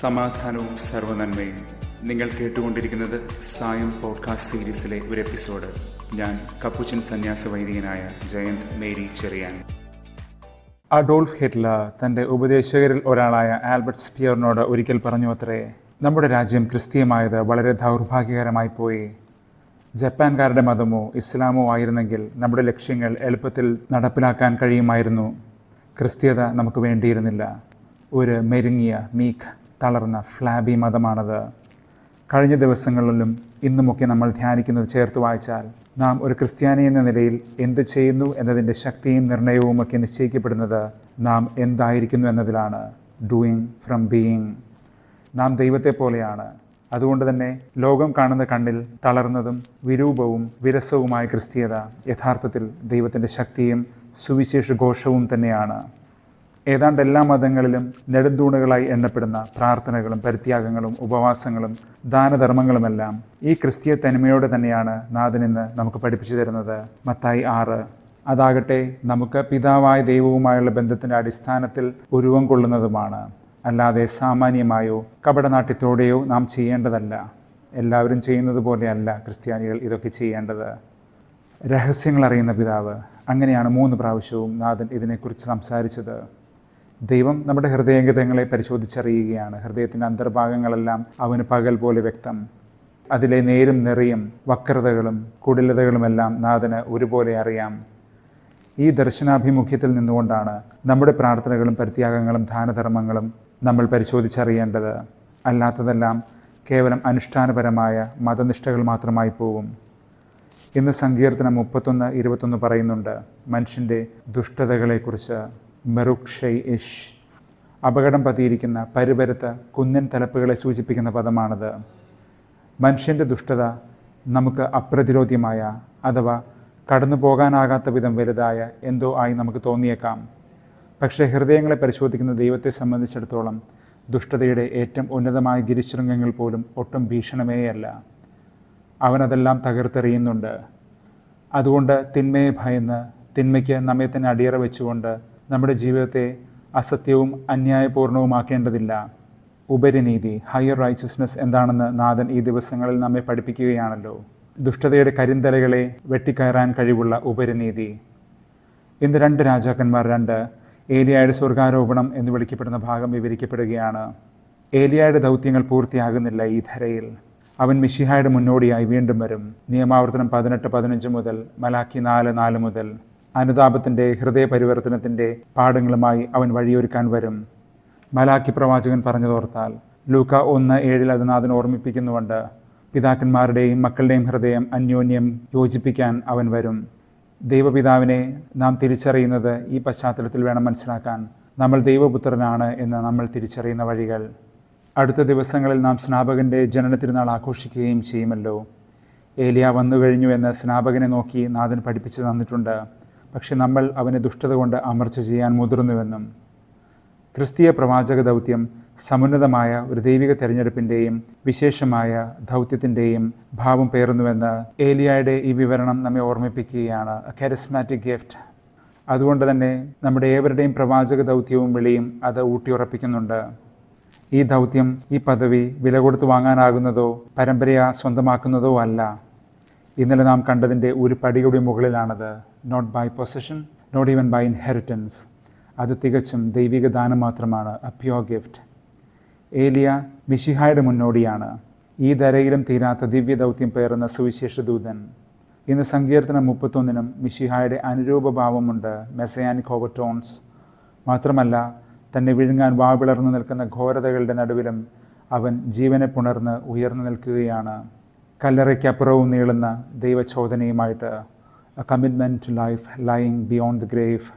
സമാധാനവും സർവനന്മയും നിങ്ങൾ കേട്ടുകൊണ്ടിരിക്കുന്നത് സായം പോഡ്കാസ്റ്റ് സീരീസിലെ ഒരു എപ്പിസോഡ് ഞാൻ കപ്പുച്ചൻ സന്യാസ വൈദികനായ Jayanth Mary Cheriyan Adolf Hitler തൻ്റെ ഉപദേശകരിൽ ഒരാളായ ആൽബർട്ട് സ്പിയറിനോട് ഒരിക്കൽ പറഞ്ഞു അത്രേ നമ്മുടെ രാജ്യം ക്രിസ്തീയമായത് വളരെ ദൗർഭാഗ്യകരമായി പോയി ജപ്പാൻകാരുടെ മതമോ ഇസ്ലാമോ ആയിരുന്നെങ്കിൽ നമ്മുടെ ലക്ഷ്യങ്ങൾ എളുപ്പത്തിൽ നടപ്പിലാക്കാൻ കഴിയുമായിരുന്നു ക്രിസ്തീയത നമുക്ക് വേണ്ടിയിരുന്നില്ല ഒരു മെരുങ്ങിയ മീഖ് തളർന്ന ഫ്ലാബി മതമാണത് കഴിഞ്ഞ ദിവസങ്ങളിലും ഇന്നുമൊക്കെ നമ്മൾ ധ്യാനിക്കുന്നത് ചേർത്ത് വായിച്ചാൽ നാം ഒരു ക്രിസ്ത്യാനി എന്ന നിലയിൽ എന്ത് ചെയ്യുന്നു എന്നതിൻ്റെ ശക്തിയും നിർണയവും ഒക്കെ നിശ്ചയിക്കപ്പെടുന്നത് നാം എന്തായിരിക്കുന്നു എന്നതിലാണ് ഡൂയിങ് ഫ്രം ബീയിങ് നാം ദൈവത്തെ പോലെയാണ് അതുകൊണ്ട് തന്നെ ലോകം കാണുന്ന കണ്ണിൽ തളർന്നതും വിരൂപവും വിരസവുമായ ക്രിസ്തീയത യഥാർത്ഥത്തിൽ ദൈവത്തിൻ്റെ ശക്തിയും സുവിശേഷ ഘോഷവും തന്നെയാണ് ഏതാണ്ട് എല്ലാ മതങ്ങളിലും നെടുന്തൂണുകളായി എണ്ണപ്പെടുന്ന പ്രാർത്ഥനകളും പരിത്യാഗങ്ങളും ഉപവാസങ്ങളും ദാനധർമ്മങ്ങളുമെല്ലാം ഈ ക്രിസ്തീയ തനിമയോടെ തന്നെയാണ് നാഥനിന്ന് നമുക്ക് പഠിപ്പിച്ചു തരുന്നത് മത്തായി ആറ് അതാകട്ടെ നമുക്ക് പിതാവായ ദൈവവുമായുള്ള ബന്ധത്തിൻ്റെ അടിസ്ഥാനത്തിൽ ഉരുവം കൊള്ളുന്നതുമാണ് അല്ലാതെ സാമാന്യമായോ കപടനാട്യത്തോടെയോ നാം ചെയ്യേണ്ടതല്ല എല്ലാവരും ചെയ്യുന്നത് പോലെയല്ല ക്രിസ്ത്യാനികൾ ഇതൊക്കെ ചെയ്യേണ്ടത് രഹസ്യങ്ങൾ അറിയുന്ന പിതാവ് അങ്ങനെയാണ് മൂന്ന് പ്രാവശ്യവും നാഥൻ ഇതിനെക്കുറിച്ച് സംസാരിച്ചത് ദൈവം നമ്മുടെ ഹൃദയംഗതങ്ങളെ പരിശോധിച്ചറിയുകയാണ് ഹൃദയത്തിൻ്റെ അന്തർഭാഗങ്ങളെല്ലാം അവന് പകൽ പോലെ വ്യക്തം അതിലെ നേരും നിറയും വക്രതകളും കുടിലതകളുമെല്ലാം നാഥന് ഒരുപോലെ അറിയാം ഈ ദർശനാഭിമുഖ്യത്തിൽ നിന്നുകൊണ്ടാണ് നമ്മുടെ പ്രാർത്ഥനകളും പരിത്യാഗങ്ങളും ദാനധർമ്മങ്ങളും നമ്മൾ പരിശോധിച്ചറിയേണ്ടത് അല്ലാത്തതെല്ലാം കേവലം അനുഷ്ഠാനപരമായ മതനിഷ്ഠകൾ മാത്രമായി പോകും ഇന്ന് സങ്കീർത്തനം മുപ്പത്തൊന്ന് ഇരുപത്തൊന്ന് പറയുന്നുണ്ട് മനുഷ്യൻ്റെ ദുഷ്ടതകളെക്കുറിച്ച് ഇഷ് അപകടം പതിയിരിക്കുന്ന പരുപരുത്ത കുന്നിൻ തലപ്പുകളെ സൂചിപ്പിക്കുന്ന പദമാണത് മനുഷ്യൻ്റെ ദുഷ്ടത നമുക്ക് അപ്രതിരോധ്യമായ അഥവാ കടന്നു പോകാനാകാത്ത വിധം വലുതായ എന്തോ ആയി നമുക്ക് തോന്നിയേക്കാം പക്ഷേ ഹൃദയങ്ങളെ പരിശോധിക്കുന്ന ദൈവത്തെ സംബന്ധിച്ചിടത്തോളം ദുഷ്ടതയുടെ ഏറ്റവും ഉന്നതമായ ഗിരിശൃംഗങ്ങൾ പോലും ഒട്ടും ഭീഷണമേയല്ല അവനതെല്ലാം തകർത്തെറിയുന്നുണ്ട് അതുകൊണ്ട് തിന്മയെ ഭയന്ന് തിന്മയ്ക്ക് നമ്മെ തന്നെ അടിയറ വെച്ചുകൊണ്ട് നമ്മുടെ ജീവിതത്തെ അസത്യവും അന്യായപൂർണവുമാക്കേണ്ടതില്ല ഉപരിനീതി ഹയർ റൈച്ചസ്നെസ് എന്താണെന്ന് നാഥൻ ഈ ദിവസങ്ങളിൽ നമ്മെ പഠിപ്പിക്കുകയാണല്ലോ ദുഷ്ടതയുടെ കരിന്തലകളെ വെട്ടിക്കയറാൻ കഴിവുള്ള ഉപരിനീതി ഇന്ന് രണ്ട് രാജാക്കന്മാർ രണ്ട് ഏലിയായുടെ സ്വർഗാരോപണം എന്ന് വിളിക്കപ്പെടുന്ന ഭാഗം വിവരിക്കപ്പെടുകയാണ് ഏലിയായുടെ ദൗത്യങ്ങൾ പൂർത്തിയാകുന്നില്ല ഈ ധരയിൽ അവൻ മിഷിഹായുടെ മുന്നോടിയായി വീണ്ടും വരും നിയമാവർത്തനം പതിനെട്ട് പതിനഞ്ച് മുതൽ മലാക്കി നാല് നാല് മുതൽ അനുതാപത്തിൻ്റെ ഹൃദയപരിവർത്തനത്തിൻ്റെ പാഠങ്ങളുമായി അവൻ വഴിയൊരുക്കാൻ വരും മലാക്കി പ്രവാചകൻ പറഞ്ഞതോർത്താൽ ലൂക്ക ഒന്ന് ഏഴിൽ അത് നാഥൻ ഓർമ്മിപ്പിക്കുന്നുണ്ട് പിതാക്കന്മാരുടെയും മക്കളുടെയും ഹൃദയം അന്യോന്യം യോജിപ്പിക്കാൻ അവൻ വരും ദൈവപിതാവിനെ നാം തിരിച്ചറിയുന്നത് ഈ പശ്ചാത്തലത്തിൽ വേണം മനസ്സിലാക്കാൻ നമ്മൾ ദൈവപുത്രനാണ് എന്ന് നമ്മൾ തിരിച്ചറിയുന്ന വഴികൾ അടുത്ത ദിവസങ്ങളിൽ നാം സ്നാപകൻ്റെ ജനന തിരുനാൾ ആഘോഷിക്കുകയും ചെയ്യുമല്ലോ ഏലിയ വന്നു കഴിഞ്ഞു എന്ന് സ്നാപകനെ നോക്കി നാഥൻ പഠിപ്പിച്ചു തന്നിട്ടുണ്ട് പക്ഷെ നമ്മൾ അവനെ ദുഷ്ടത കൊണ്ട് അമർച്ച ചെയ്യാൻ മുതിർന്നുവെന്നും ക്രിസ്തീയ പ്രവാചക ദൗത്യം സമുന്നതമായ ഒരു ദൈവിക തെരഞ്ഞെടുപ്പിൻ്റെയും വിശേഷമായ ദൗത്യത്തിൻ്റെയും ഭാവം പേറുന്നുവെന്ന് ഏലിയായുടെ ഈ വിവരണം നമ്മെ ഓർമ്മിപ്പിക്കുകയാണ് കാരിസ്മാറ്റിക് ഗിഫ്റ്റ് അതുകൊണ്ട് തന്നെ നമ്മുടെ ഏവരുടെയും പ്രവാചക ദൗത്യവും വിളിയും അത് ഊട്ടിയുറപ്പിക്കുന്നുണ്ട് ഈ ദൗത്യം ഈ പദവി വില കൊടുത്ത് വാങ്ങാനാകുന്നതോ പരമ്പരയാ സ്വന്തമാക്കുന്നതോ അല്ല ഇന്നലെ നാം കണ്ടതിൻ്റെ ഒരു പടിയുടെ മുകളിലാണത് not by position not even by inheritance അത് തികച്ചും ദൈവിക ദാനം മാത്രമാണ് അ പ്യോർ ഗിഫ്റ്റ് ഏലിയ മിഷിഹായുടെ മുന്നോടിയാണ് ഈ ധരയിലും തീരാത്ത ദിവ്യ ദൗത്യം പേറുന്ന സുവിശേഷ ദൂതൻ ഇന്ന് സങ്കീർത്തനം മുപ്പത്തൊന്നിനും മിഷിഹായുടെ അനുരൂപഭാവമുണ്ട് മെസയാനിക് ഓവർടോൺസ് മാത്രമല്ല തന്നെ വിഴുങ്ങാൻ വാവിളർന്നു നിൽക്കുന്ന ഘോരതകളുടെ നടുവിലും അവൻ ജീവനെ പുണർന്ന് ഉയർന്നു നിൽക്കുകയാണ് കല്ലറയ്ക്കപ്പുറവും നീളുന്ന ദൈവചോദനയുമായിട്ട് commitment to life lying beyond the grave